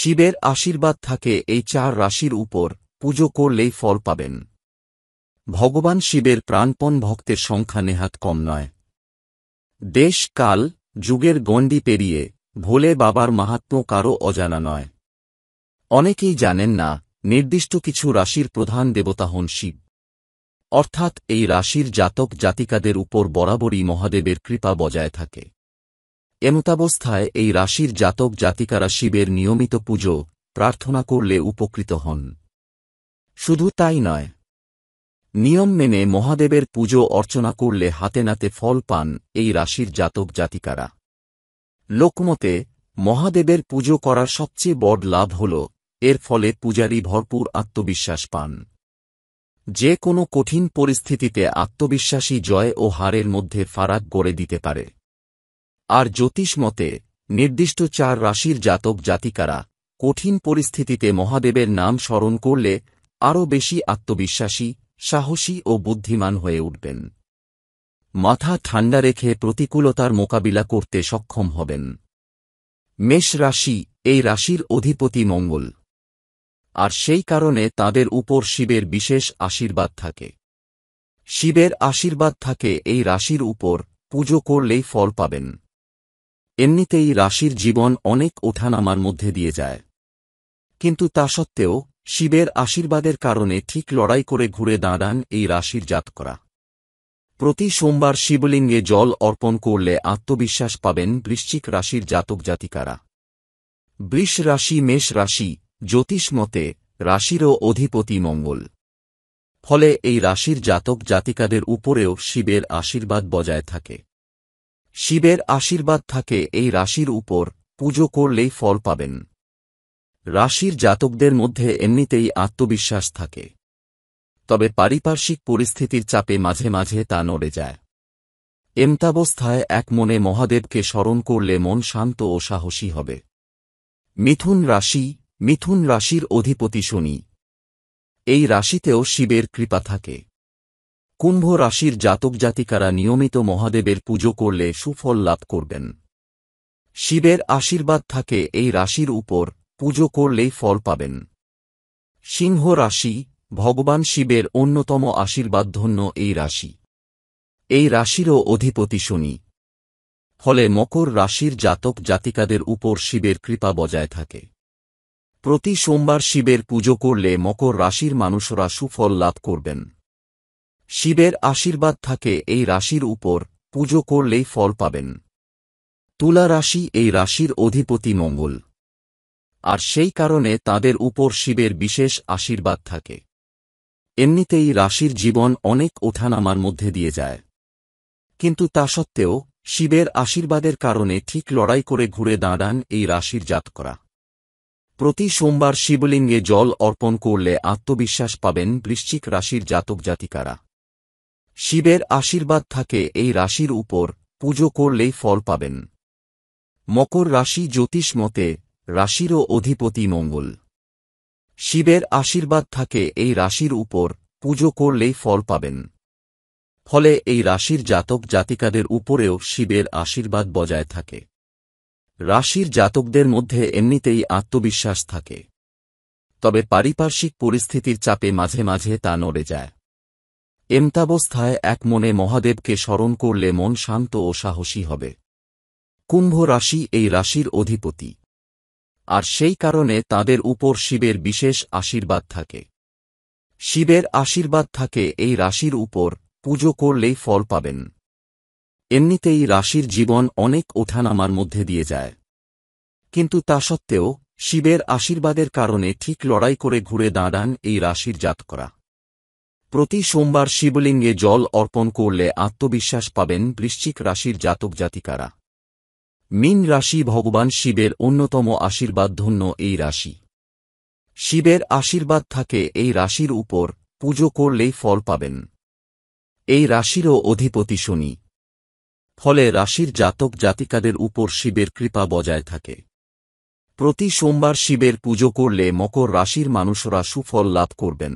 শিবের আশীর্বাদ থাকে এই চার রাশির উপর পুজো করলেই ফল পাবেন ভগবান শিবের প্রাণপণ ভক্তের সংখ্যা নেহাত কম নয় দেশ কাল যুগের গণ্ডি পেরিয়ে ভোলে বাবার মাহাত্ম কারও অজানা নয় অনেকেই জানেন না নির্দিষ্ট কিছু রাশির প্রধান দেবতা হন শিব অর্থাৎ এই রাশির জাতক জাতিকাদের উপর বরাবরই মহাদেবের কৃপা বজায় থাকে এমতাবস্থায় এই রাশির জাতক জাতিকারা শিবের নিয়মিত পুজো প্রার্থনা করলে উপকৃত হন শুধু তাই নয় নিয়ম মেনে মহাদেবের পুজো অর্চনা করলে হাতে নাতে ফল পান এই রাশির জাতক জাতিকারা লোকমতে মহাদেবের পুজো করার সবচেয়ে বড় লাভ হল এর ফলে পূজারী ভরপুর আত্মবিশ্বাস পান যে কোনো কঠিন পরিস্থিতিতে আত্মবিশ্বাসী জয় ও হারের মধ্যে ফারাক গড়ে দিতে পারে আর জ্যোতিষ মতে নির্দিষ্ট চার রাশির জাতক জাতিকারা কঠিন পরিস্থিতিতে মহাদেবের নাম স্মরণ করলে আরও বেশি আত্মবিশ্বাসী সাহসী ও বুদ্ধিমান হয়ে উঠবেন মাথা ঠান্ডা রেখে প্রতিকূলতার মোকাবিলা করতে সক্ষম হবেন মেষ রাশি এই রাশির অধিপতি মঙ্গল আর সেই কারণে তাদের উপর শিবের বিশেষ আশীর্বাদ থাকে শিবের আশীর্বাদ থাকে এই রাশির উপর পুজো করলেই ফল পাবেন এমনিতেই রাশির জীবন অনেক ওঠানামার মধ্যে দিয়ে যায় কিন্তু তা সত্ত্বেও শিবের আশীর্বাদের কারণে ঠিক লড়াই করে ঘুরে দাঁড়ান এই রাশির জাতকরা প্রতি সোমবার শিবলিঙ্গে জল অর্পণ করলে আত্মবিশ্বাস পাবেন বৃশ্চিক রাশির জাতক জাতিকারা বৃষ রাশি মেষ রাশি জ্যোতিষ মতে রাশিরও অধিপতি মঙ্গল ফলে এই রাশির জাতক জাতিকাদের উপরেও শিবের আশীর্বাদ বজায় থাকে শিবের আশীর্বাদ থাকে এই রাশির উপর পুজো করলেই ফল পাবেন রাশির জাতকদের মধ্যে এমনিতেই আত্মবিশ্বাস থাকে তবে পারিপার্শ্বিক পরিস্থিতির চাপে মাঝে মাঝে তা নড়ে যায় এমতাবস্থায় এক মনে মহাদেবকে স্মরণ করলে মন শান্ত ও সাহসী হবে মিথুন রাশি মিথুন রাশির অধিপতি শনি এই রাশিতেও শিবের কৃপা থাকে কুম্ভ রাশির জাতক জাতিকারা নিয়মিত মহাদেবের পুজো করলে সুফল লাভ করবেন শিবের আশীর্বাদ থাকে এই রাশির উপর পুজো করলেই ফল পাবেন সিংহ রাশি ভগবান শিবের অন্যতম আশীর্বাদধন্য এই রাশি এই রাশিরও অধিপতি শনি ফলে মকর রাশির জাতক জাতিকাদের উপর শিবের কৃপা বজায় থাকে প্রতি সোমবার শিবের পুজো করলে মকর রাশির মানুষরা সুফল লাভ করবেন শিবের আশীর্বাদ থাকে এই রাশির উপর পুজো করলেই ফল পাবেন তুলা রাশি এই রাশির অধিপতি মঙ্গল আর সেই কারণে তাদের উপর শিবের বিশেষ আশীর্বাদ থাকে এমনিতেই রাশির জীবন অনেক ওঠানামার মধ্যে দিয়ে যায় কিন্তু তা সত্ত্বেও শিবের আশীর্বাদের কারণে ঠিক লড়াই করে ঘুরে দাঁড়ান এই রাশির জাত করা প্রতি সোমবার শিবলিঙ্গে জল অর্পণ করলে আত্মবিশ্বাস পাবেন বৃশ্চিক রাশির জাতক জাতিকারা শিবের আশীর্বাদ থাকে এই রাশির উপর পুজো করলেই ফল পাবেন মকর রাশি জ্যোতিষ মতে রাশিরও অধিপতি মঙ্গল শিবের আশীর্বাদ থাকে এই রাশির উপর পুজো করলেই ফল পাবেন ফলে এই রাশির জাতক জাতিকাদের উপরেও শিবের আশীর্বাদ বজায় থাকে রাশির জাতকদের মধ্যে এমনিতেই আত্মবিশ্বাস থাকে তবে পারিপার্শ্বিক পরিস্থিতির চাপে মাঝে মাঝে তা নড়ে যায় এমতাবস্থায় এক মনে মহাদেবকে স্মরণ করলে মন শান্ত ও সাহসী হবে কুম্ভ রাশি এই রাশির অধিপতি আর সেই কারণে তাদের উপর শিবের বিশেষ আশীর্বাদ থাকে শিবের আশীর্বাদ থাকে এই রাশির উপর পুজো করলেই ফল পাবেন এমনিতেই রাশির জীবন অনেক ওঠানামার মধ্যে দিয়ে যায় কিন্তু তা সত্ত্বেও শিবের আশীর্বাদের কারণে ঠিক লড়াই করে ঘুরে দাঁড়ান এই রাশির জাতকরা প্রতি সোমবার শিবলিঙ্গে জল অর্পণ করলে আত্মবিশ্বাস পাবেন বৃশ্চিক রাশির জাতক জাতিকারা মিন রাশি ভগবান শিবের অন্যতম আশীর্বাদ ধন্য এই রাশি শিবের আশীর্বাদ থাকে এই রাশির উপর পুজো করলেই ফল পাবেন এই রাশিরও অধিপতি শনি ফলে রাশির জাতক জাতিকাদের উপর শিবের কৃপা বজায় থাকে প্রতি সোমবার শিবের পুজো করলে মকর রাশির মানুষরা সুফল লাভ করবেন